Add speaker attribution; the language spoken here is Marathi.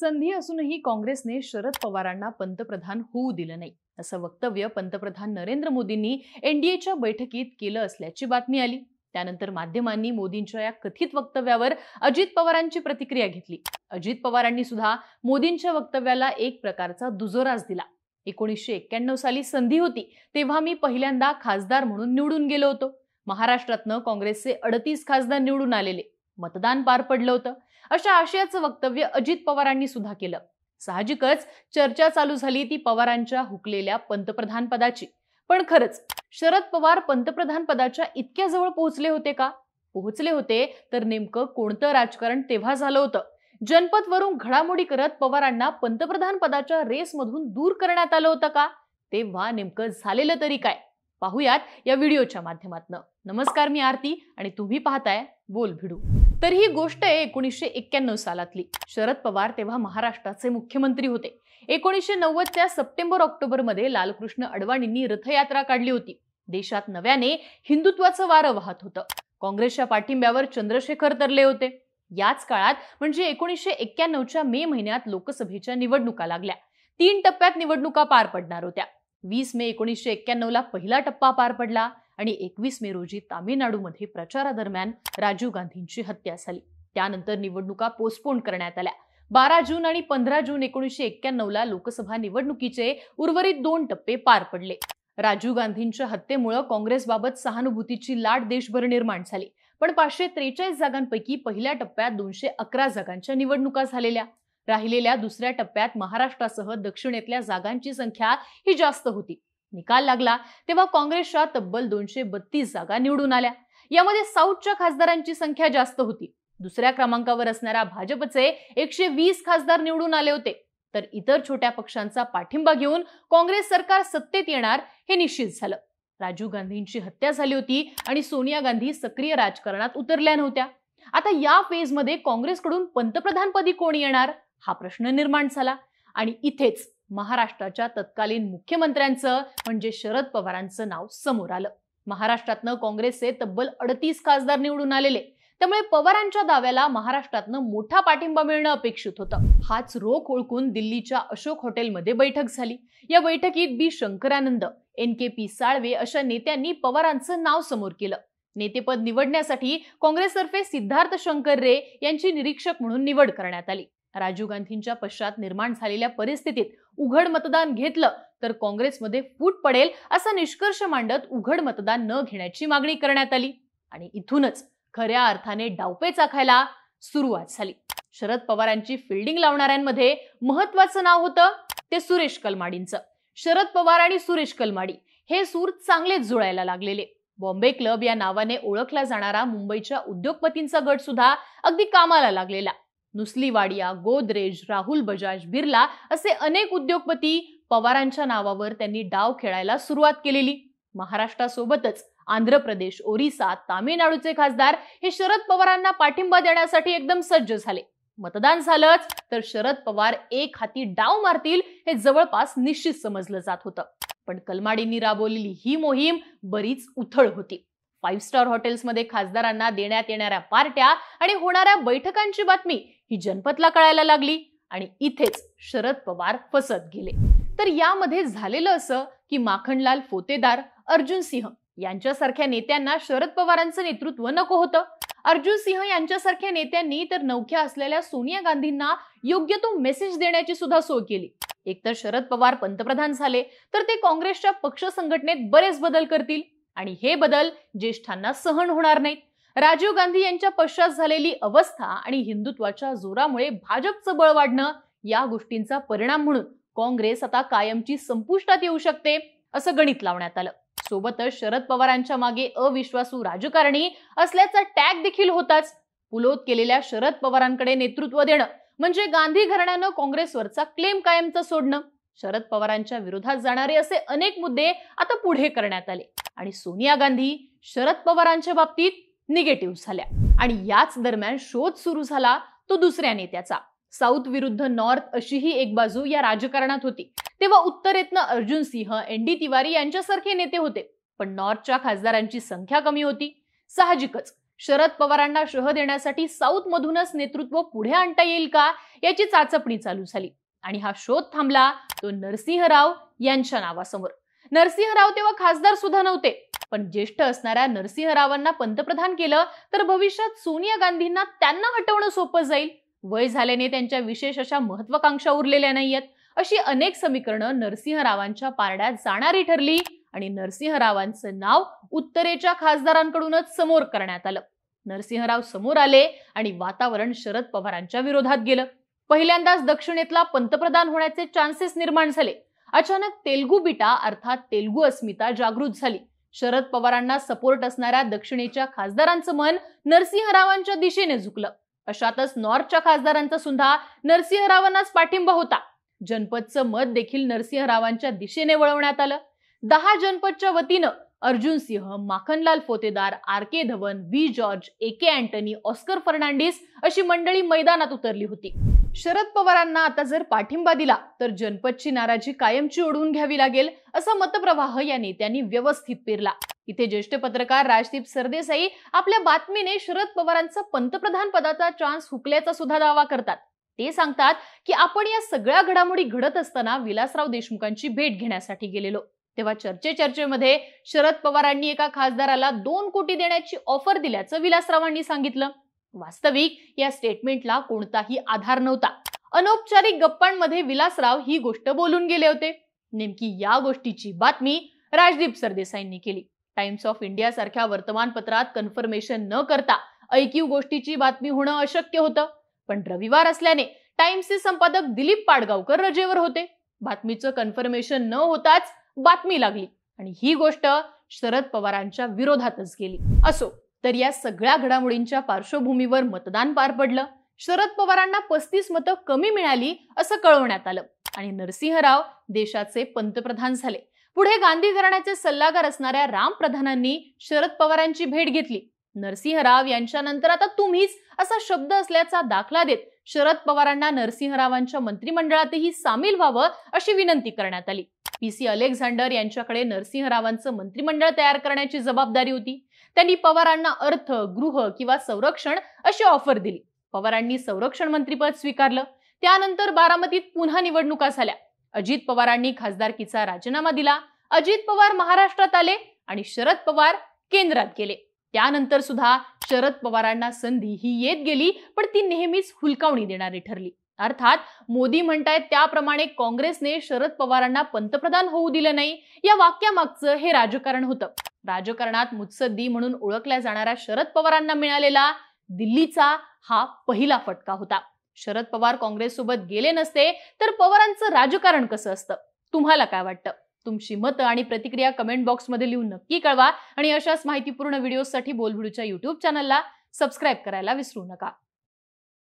Speaker 1: संधी असूनही काँग्रेसने शरद पवारांना पंतप्रधान होऊ दिलं नाही असं वक्तव्य पंतप्रधान नरेंद्र मोदींनी एनडीएच्या बैठकीत केलं असल्याची बातमी आली त्यानंतर माध्यमांनी मोदींच्या या कथित वक्तव्यावर अजित पवारांची प्रतिक्रिया घेतली अजित पवारांनी सुद्धा मोदींच्या वक्तव्याला एक प्रकारचा दुजोरास दिला एकोणीसशे एक्क्याण्णव साली संधी होती तेव्हा मी पहिल्यांदा खासदार म्हणून निवडून गेलो होतो महाराष्ट्रातनं काँग्रेसचे अडतीस खासदार निवडून आलेले मतदान पार पडलं होतं अशा आशयाचं वक्तव्य अजित पवारांनी सुद्धा केलं साहजिकच चर्चा चालू झाली ती पवारांच्या हुकलेल्या पंतप्रधान पदाची पण खरंच शरद पवार पंतप्रधान पदाच्या इतक्या जवळ पोहोचले होते का पोहोचले होते तर नेमकं कोणतं राजकारण तेव्हा झालं होतं जनपदवरून घडामोडी करत पवारांना पंतप्रधान पदाच्या रेसमधून दूर करण्यात आलं होतं का तेव्हा नेमकं झालेलं तरी काय पाहूयात या व्हिडिओच्या माध्यमातून नमस्कार मी आरती आणि तुम्ही पाहताय बोल भिडू तर ही गोष्ट आहे एकोणीसशे एक्क्याण्णव सालातली शरद पवार तेव्हा महाराष्ट्राचे मुख्यमंत्री होते एकोणीसशे नव्वदच्या सप्टेंबर ऑक्टोबरमध्ये लालकृष्ण अडवाणींनी रथयात्रा काढली होती देशात नव्याने हिंदुत्वाचं वारं वाहत होतं काँग्रेसच्या पाठिंब्यावर चंद्रशेखर तरले होते याच काळात म्हणजे एकोणीसशे एक्क्याण्णवच्या मे महिन्यात लोकसभेच्या निवडणुका लागल्या तीन टप्प्यात निवडणुका पार पडणार होत्या वीस मे एकोणीसशे ला पहिला टप्पा पार पडला आणि एकवीस मे रोजी तामिळनाडूमध्ये प्रचारादरम्यान राजीव गांधींची हत्या झाली त्यानंतर निवडणुका पोस्टपोन करण्यात आल्या बारा जून आणि पंधरा जून एकोणीसशे एक्क्याण्णवला लोकसभा निवडणुकीचे उर्वरित दोन टप्पे पार पडले राजीव गांधींच्या हत्येमुळे काँग्रेसबाबत सहानुभूतीची लाट देशभर निर्माण झाली पण पाचशे त्रेचाळीस जागांपैकी पहिल्या टप्प्यात दोनशे अकरा जागांच्या निवडणुका झालेल्या राहिलेल्या दुसऱ्या टप्प्यात महाराष्ट्रासह दक्षिणेतल्या जागांची संख्या ही जास्त होती निकाल लागला तेव्हा काँग्रेसच्या तब्बल दोनशे बत्तीस जागा निवडून आल्या यामध्ये साऊथच्या खासदारांची संख्या जास्त होती दुसऱ्या क्रमांकावर असणाऱ्या भाजपचे एकशे वीस खासदार निवडून आले होते तर इतर छोट्या पक्षांचा पाठिंबा घेऊन काँग्रेस सरकार सत्तेत येणार हे निश्चित झालं राजीव गांधींची हत्या झाली होती आणि सोनिया गांधी सक्रिय राजकारणात उतरल्या नव्हत्या आता या फेजमध्ये काँग्रेसकडून पंतप्रधानपदी कोण येणार हा प्रश्न निर्माण झाला आणि इथेच महाराष्ट्राच्या तत्कालीन मुख्यमंत्र्यांचं म्हणजे शरद पवारांचं नाव समोर आलं महाराष्ट्रातनं काँग्रेसचे तब्बल अडतीस खासदार निवडून आलेले त्यामुळे पवारांच्या दाव्याला महाराष्ट्रातनं मोठा पाठिंबा मिळणं अपेक्षित होतं हाच रोख ओळखून दिल्लीच्या अशोक हॉटेलमध्ये बैठक झाली या बैठकीत B Shankaranand N K P Salve अशा नेत्यांनी पवारांचं नाव समोर केलं नेतेपद निवडण्यासाठी काँग्रेसतर्फे सिद्धार्थ शंकर रे यांची निरीक्षक म्हणून निवड करण्यात आली राजीव गांधींच्या पश्चात निर्माण झालेल्या परिस्थितीत उघड मतदान घेतलं तर काँग्रेसमध्ये फूट पडेल असा निष्कर्ष मांडत उघड मतदान न घेण्याची मागणी करण्यात आली आणि इथूनच खऱ्या अर्थाने डावपे चाखायला सुरुवात झाली शरद पवारांची फिल्डिंग लावणाऱ्यांमध्ये महत्वाचं नाव होतं ते सुरेश कलमाडींचं शरद पवार आणि सुरेश कलमाडी हे सूर चांगलेच जुळायला लागलेले बॉम्बे क्लब या नावाने ओळखला जाणारा मुंबईच्या उद्योगपतींचा गट सुद्धा अगदी कामाला लागलेला नुसलीवाडिया गोदरेज राहुल बजाज बिर्ला असे अनेक उद्योगपती पवारांच्या नावावर त्यांनी डाव खेळायला सुरुवात केलेली महाराष्ट्रासोबतच आंध्र प्रदेश ओरिसा तामिळनाडूचे खासदार हे शरद पवारांना पाठिंबा देण्यासाठी एकदम सज्ज झाले मतदान झालंच तर शरद पवार एक हाती डाव मारतील हे जवळपास निश्चित समजलं जात होतं पण कलमाडींनी राबवलेली ही मोहीम बरीच उथळ होती फाईव्ह स्टार हॉटेल्समध्ये खासदारांना देण्यात येणाऱ्या पार्ट्या आणि होणाऱ्या बैठकांची बातमी ही जनपथला कळायला लागली आणि इथेच शरद पवार फसत गेले तर यामध्ये झालेलं असं की माखणलाल फोतेदार अर्जुन सिंह यांच्यासारख्या नेत्यांना शरद पवारांचं नेतृत्व नको होतं अर्जुन सिंह यांच्यासारख्या नेत्यांनी तर नौख्या असलेल्या सोनिया गांधींना योग्य तो मेसेज देण्याची सुद्धा सोय केली एकतर शरद पवार पंतप्रधान झाले तर ते काँग्रेसच्या पक्ष संघटनेत बरेच बदल करतील आणि हे बदल ज्येष्ठांना सहन होणार नाहीत राजीव गांधी यांच्या पश्चात झालेली अवस्था आणि हिंदुत्वाच्या जोरामुळे भाजपचं बळ वाढणं या गोष्टींचा परिणाम म्हणून काँग्रेस आता कायमची संपुष्टात येऊ शकते असं गणित लावण्यात आलं सोबतच शरद पवारांच्या मागे अविश्वासू राजकारणी असल्याचा टॅग देखील होताच पुलोत केलेल्या शरद पवारांकडे नेतृत्व देणं म्हणजे गांधी घराण्यानं काँग्रेसवरचा क्लेम कायमचं सोडणं शरद पवारांच्या विरोधात जाणारे असे अनेक मुद्दे आता पुढे करण्यात आले आणि सोनिया गांधी शरद पवारांच्या बाबतीत निगेटिव्ह झाल्या आणि याच दरम्यान शोध सुरू झाला तो दुसऱ्या नेत्याचा साऊथ विरुद्ध नॉर्थ अशीही एक बाजू या राजकारणात होती तेव्हा उत्तरेतनं अर्जुन सिंह एन डी तिवारी यांच्यासारखे नेते होते पण नॉर्थच्या खासदारांची संख्या कमी होती साहजिकच शरद पवारांना शह देण्यासाठी साऊथ मधूनच नेतृत्व पुढे आणता येईल का याची चाचपणी चालू झाली आणि हा शोध थांबला तो नरसिंहराव यांच्या नावासमोर नरसिंहराव तेव्हा खासदार सुद्धा नव्हते पण ज्येष्ठ असणाऱ्या नरसिंहरावांना पंतप्रधान केलं तर भविष्यात सोनिया गांधींना त्यांना हटवणं सोपं जाईल वय झाल्याने त्यांच्या विशेष अशा महत्वाकांक्षा उरलेल्या नाहीयेत अशी अनेक समीकरणं नरसिंहरावांच्या पारड्यात जाणारी ठरली आणि नरसिंहरावांचं नाव उत्तरेच्या खासदारांकडूनच समोर करण्यात आलं नरसिंहराव समोर आले आणि वातावरण शरद पवारांच्या विरोधात गेलं पहिल्यांदाच दक्षिणेतला पंतप्रधान होण्याचे चान्सेस निर्माण झाले अचानक तेलगू बिटा अर्थात तेलगू अस्मिता जागृत झाली शरद पवारांना सपोर्ट असणाऱ्या दक्षिणेच्या खासदारांचं मन नरसिंहरावांच्या दिशेने झुकलं अशातच नॉर्थच्या खासदारांचा सुद्धा नरसिंहरावांनाच पाठिंबा होता जनपदचं मत देखील नरसिंहरावांच्या दिशेने वळवण्यात आलं दहा जनपदच्या वतीनं Arjun Singh Makhanlal Fotedar R K Dhawan V George A K Antony Oscar Fernandes अशी मंडळी मैदानात उतरली होती शरद पवारांना आता जर पाठिंबा दिला तर जनपदची नाराजी कायमची ओढवून घ्यावी लागेल असा मतप्रवाह या नेत्यांनी व्यवस्थित पेरला इथे ज्येष्ठ पत्रकार राजदीप सरदेसाई आपल्या बातमीने शरद पवारांचा पंतप्रधान पदाचा चान्स हुकल्याचा सुद्धा दावा करतात ते सांगतात की आपण या सगळ्या घडामोडी घडत असताना विलासराव देशमुखांची भेट घेण्यासाठी गेलेलो तेव्हा चर्चे चर्चेमध्ये शरद पवारांनी एका खासदाराला दोन कोटी देण्याची ऑफर दिल्याचं विलासरावांनी सांगितलं वास्तविक या स्टेटमेंटला कोणताही आधार नव्हता अनौपचारिक गप्पांमध्ये विलासराव ही गोष्ट बोलून गेले होते नेमकी या गोष्टीची बातमी राजदीप सरदेसाईंनी केली टाइम्स ऑफ इंडिया सारख्या वर्तमानपत्रात कन्फर्मेशन न करता ऐकीव गोष्टीची बातमी होणं अशक्य होतं पण रविवार असल्याने टाइम्सचे संपादक दिलीप पाडगावकर रजेवर होते बातमीचं कन्फर्मेशन न होताच बातमी लागली आणि ही गोष्ट शरद पवारांच्या विरोधातच गेली असो तर या सगळ्या घडामोडींच्या पार्श्वभूमीवर मतदान पार पडलं शरद पवारांना पस्तीस मतं कमी मिळाली असं कळवण्यात आलं आणि नरसिंहराव देशाचे पंतप्रधान झाले पुढे गांधी घराण्याचे सल्लागार असणाऱ्या राम प्रधानांनी शरद पवारांची भेट घेतली नरसिंहराव यांच्यानंतर आता तुम्हीच असा शब्द असल्याचा दाखला देत शरद पवारांना नरसिंहरावांच्या मंत्रिमंडळातही सामील व्हावं अशी विनंती करण्यात आली पी सी अलेक्झांडर यांच्याकडे नरसिंहरावांचं मंत्रिमंडळ तयार करण्याची जबाबदारी होती त्यांनी पवारांना अर्थ गृह किंवा संरक्षण अशी ऑफर दिली पवारांनी संरक्षण मंत्रीपद स्वीकारलं त्यानंतर बारामतीत पुन्हा निवडणुका झाल्या अजित पवारांनी खासदारकीचा राजीनामा दिला अजित पवार महाराष्ट्रात आले आणि शरद पवार केंद्रात गेले त्यानंतर सुद्धा शरद पवारांना संधी ही येत गेली पण ती नेहमीच हुलकावणी देणारी ठरली अर्थात मोदी म्हणतायत त्याप्रमाणे काँग्रेसने शरद पवारांना पंतप्रधान होऊ दिलं नाही या वाक्यामागचं हे राजकारण होतं राजकारणात मुत्सद्दी म्हणून ओळखल्या जाणाऱ्या शरद पवारांना मिळालेला दिल्लीचा हा पहिला फटका होता शरद पवार काँग्रेससोबत गेले नसते तर पवारांचं राजकारण कसं असतं तुम्हाला काय वाटतं तुमची मतं आणि प्रतिक्रिया कमेंट बॉक्समध्ये लिहून नक्की कळवा आणि अशाच माहितीपूर्ण व्हिडिओसाठी बोलबुडूच्या युट्यूब चॅनलला सबस्क्राईब करायला विसरू नका